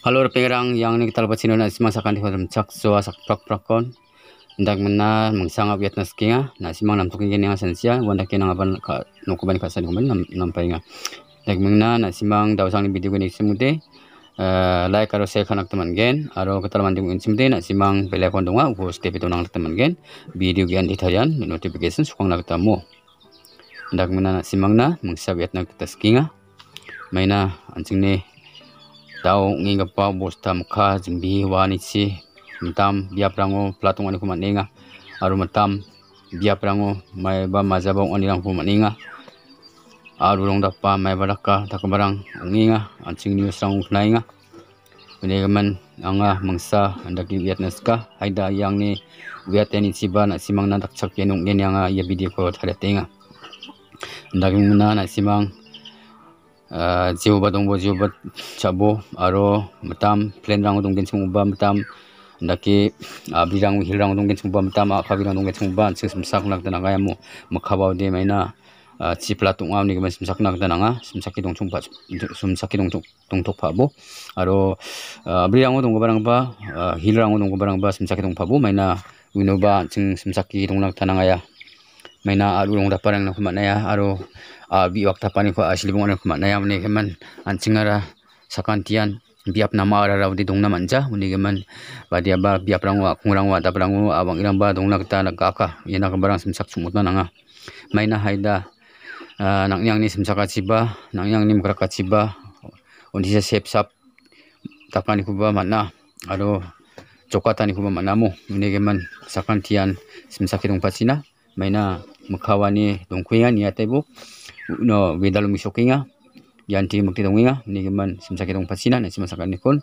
halo perang yang ini kita lepas nah, sini nak simasakan di dalam cak soa sak prak prakon. Ndak mena mengsanga biat nas kinga na simang nam tukin kini ngasan sia wanda kena ngaban ka nukuban ka san kuman nam nam nga Ndak mena na simang dau sang ni video gini semude. Eh, like aro share kanak teman gen aro ketal di in simde na simang bela kon donga go step itu nang teman gen video gian di tayan notification sukang nak tamu. Ndak mena na simang na mengsa biat nak Maina anjing ni Tau ngingapa bosta muka jembi wanitsi mentam platong platung ani ninga aru mentam biaprango maiba lang kuma ninga aru long dapa maiba daka takabarang anginga ancing ni sang kunainga Penegaman anga mangsa ki wiat naska haida yang ni wiat ni siba na simang nantak chak yenung ni anga ia video ko tharetenga andaki muna na simang ᱡᱤᱣ ᱵᱟᱫᱚᱝ ᱵᱚ ᱡᱤᱣ ᱵᱟᱫ ᱪᱟᱵᱚ ᱟᱨᱚ ᱢᱟᱛᱟᱢ ᱯᱞᱮᱱ ᱨᱟᱝ ᱫᱚᱝ ᱜᱮᱱᱥᱤᱢ ᱩᱵᱟᱢ ᱢᱟᱛᱟᱢ ᱱᱟᱠᱤ ᱟᱵᱤ ᱨᱟᱝ ᱦᱤᱞ ᱨᱟᱝ ᱫᱚᱝ ᱜᱮᱱᱥᱤᱢ ᱩᱵᱟᱢ ᱢᱟᱛᱟᱢ ᱟᱠᱷᱟᱵᱤ ᱨᱟᱝ ᱫᱚᱝ ᱜᱮᱱᱥᱤᱢ ᱩᱵᱟᱢ ᱥᱤᱥᱢ ᱥᱟᱠᱱᱟᱜ ᱫᱟᱱᱟ ᱜᱟᱭᱟ ᱢᱚ ᱢᱟᱠᱷᱟᱵᱟᱣ ᱫᱮ ᱢᱟᱭᱱᱟ ᱪᱤᱯᱞᱟ ᱛᱩᱝ ᱟᱢ ᱱᱤᱜᱢᱟ ᱥᱤᱢ ᱥᱟᱠᱱᱟᱜ ᱫᱟᱱᱟ ᱥᱤᱢ ᱥᱟᱠᱤ ᱫᱚᱝ ᱪᱩᱝ ᱯᱟᱪ ᱥᱤᱢ ᱥᱟᱠᱤ ᱫᱚᱝ ᱪᱩᱝ ᱫᱚᱝ ᱛᱚᱠ ᱯᱟᱵᱚ ᱟᱨᱚ ᱟᱵᱤ ᱨᱟᱝ ᱫᱚᱝ ᱜᱚᱵᱟᱨᱟᱝ ᱵᱟ ᱦᱤᱞ ᱨᱟᱝ ᱫᱚᱝ ᱜᱚᱵᱟᱨᱟᱝ ᱵᱟ ᱥᱤᱢ ᱥᱟᱠᱤ ᱫᱚᱝ ᱯᱟᱵᱚ ᱢᱟᱭᱱᱟ maina aru long daparang na kumanaya aro biwak tapani ko asilibong na ya mane keman ancingara sakantian biap nama ara raudi dongna manja mane keman badia ba biap rangwa kungurangwa daparangwa abang irang ba dongna kita kaka yana kebarang semsak na nanga maina haida nangyang ni nang nangyang ni mkrakachiba ondisa sepsap tapani kuba mana aro ni kuba manamu mane keman sakantian semsakirong pasina maina makawa ni dongkuinga ni atai bu no wedalu misokinga yanti mukti dongkuinga ni geman simsa ke dongpasina na simsa ka ni kon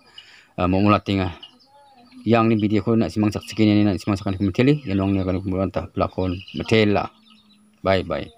ah, mo mulatinga yang ni video ko nak simang sak sekini ni na simang sak ni kumteli yanong ni akan ni kumulanta plakon metela bye bye